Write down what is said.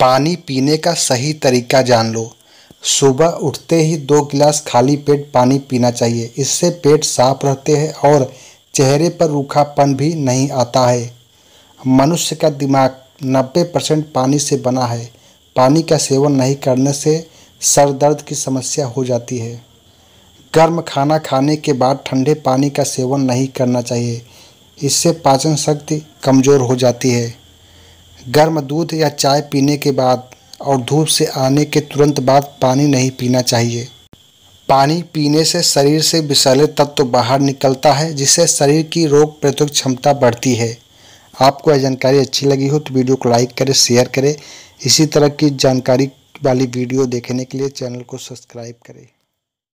पानी पीने का सही तरीका जान लो सुबह उठते ही दो गिलास खाली पेट पानी पीना चाहिए इससे पेट साफ रहते हैं और चेहरे पर रूखापन भी नहीं आता है मनुष्य का दिमाग 90 परसेंट पानी से बना है पानी का सेवन नहीं करने से सर दर्द की समस्या हो जाती है गर्म खाना खाने के बाद ठंडे पानी का सेवन नहीं करना चाहिए इससे पाचन शक्ति कमज़ोर हो जाती है गर्म दूध या चाय पीने के बाद और धूप से आने के तुरंत बाद पानी नहीं पीना चाहिए पानी पीने से शरीर से विषैले तत्व तो बाहर निकलता है जिससे शरीर की रोग प्रतिरोध क्षमता बढ़ती है आपको यह जानकारी अच्छी लगी हो तो वीडियो को लाइक करें शेयर करें इसी तरह की जानकारी वाली वीडियो देखने के लिए चैनल को सब्सक्राइब करें